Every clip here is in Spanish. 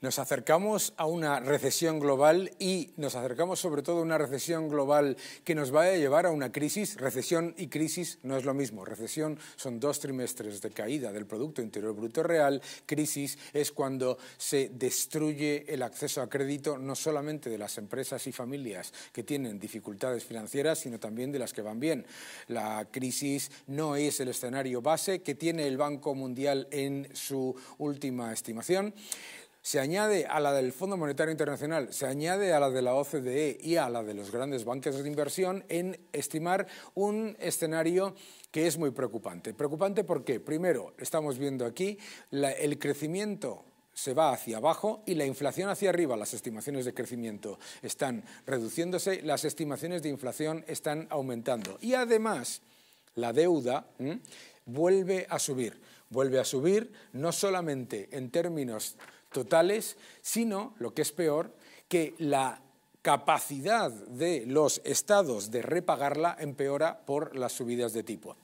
Nos acercamos a una recesión global y nos acercamos sobre todo a una recesión global que nos va a llevar a una crisis. Recesión y crisis no es lo mismo. Recesión son dos trimestres de caída del Producto Interior Bruto Real. Crisis es cuando se destruye el acceso a crédito no solamente de las empresas y familias que tienen dificultades financieras, sino también de las que van bien. La crisis no es el escenario base que tiene el Banco Mundial en su última estimación se añade a la del Fondo Monetario Internacional, se añade a la de la OCDE y a la de los grandes bancos de inversión en estimar un escenario que es muy preocupante. Preocupante porque, primero, estamos viendo aquí el crecimiento se va hacia abajo y la inflación hacia arriba. Las estimaciones de crecimiento están reduciéndose, las estimaciones de inflación están aumentando. Y además, la deuda vuelve a subir. Vuelve a subir no solamente en términos totales, sino, lo que es peor, que la capacidad de los estados de repagarla empeora por las subidas de tipo.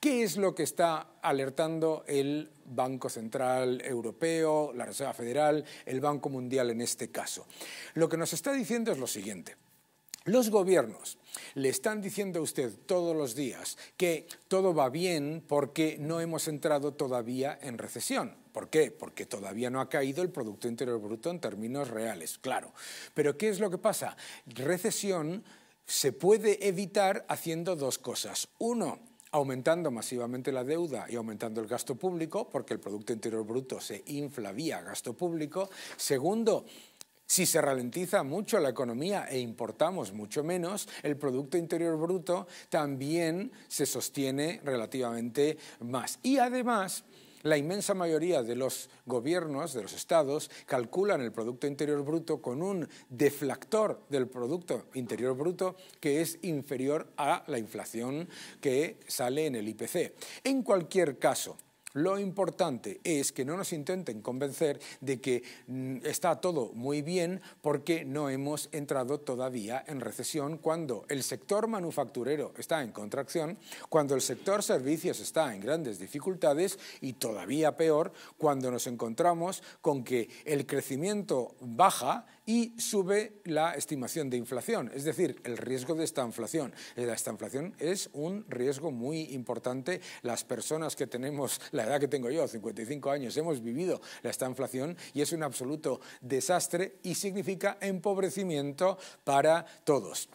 ¿Qué es lo que está alertando el Banco Central Europeo, la Reserva Federal, el Banco Mundial en este caso? Lo que nos está diciendo es lo siguiente. Los gobiernos le están diciendo a usted todos los días que todo va bien porque no hemos entrado todavía en recesión. ¿Por qué? Porque todavía no ha caído el Producto Interior Bruto en términos reales, claro. Pero ¿qué es lo que pasa? Recesión se puede evitar haciendo dos cosas. Uno, aumentando masivamente la deuda y aumentando el gasto público, porque el Producto Interior Bruto se infla vía gasto público. Segundo, si se ralentiza mucho la economía e importamos mucho menos, el Producto Interior Bruto también se sostiene relativamente más. Y además, la inmensa mayoría de los gobiernos, de los estados, calculan el Producto Interior Bruto con un deflactor del Producto Interior Bruto que es inferior a la inflación que sale en el IPC. En cualquier caso, lo importante es que no nos intenten convencer de que mm, está todo muy bien porque no hemos entrado todavía en recesión cuando el sector manufacturero está en contracción, cuando el sector servicios está en grandes dificultades y todavía peor cuando nos encontramos con que el crecimiento baja y sube la estimación de inflación, es decir, el riesgo de esta inflación. Eh, la estanflación es un riesgo muy importante. Las personas que tenemos la la edad que tengo yo, 55 años, hemos vivido esta inflación y es un absoluto desastre y significa empobrecimiento para todos.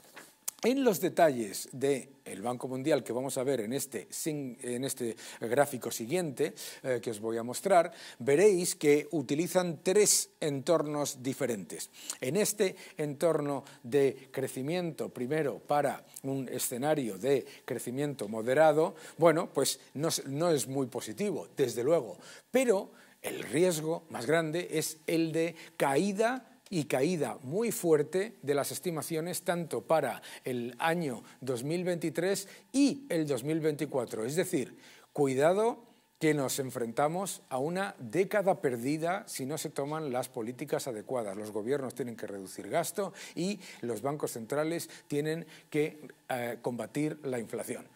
En los detalles del Banco Mundial que vamos a ver en este, este gráfico siguiente eh, que os voy a mostrar, veréis que utilizan tres entornos diferentes. En este entorno de crecimiento, primero para un escenario de crecimiento moderado, bueno, pues no es muy positivo, desde luego, pero el riesgo más grande es el de caída y caída muy fuerte de las estimaciones tanto para el año 2023 y el 2024. Es decir, cuidado que nos enfrentamos a una década perdida si no se toman las políticas adecuadas. Los gobiernos tienen que reducir gasto y los bancos centrales tienen que eh, combatir la inflación.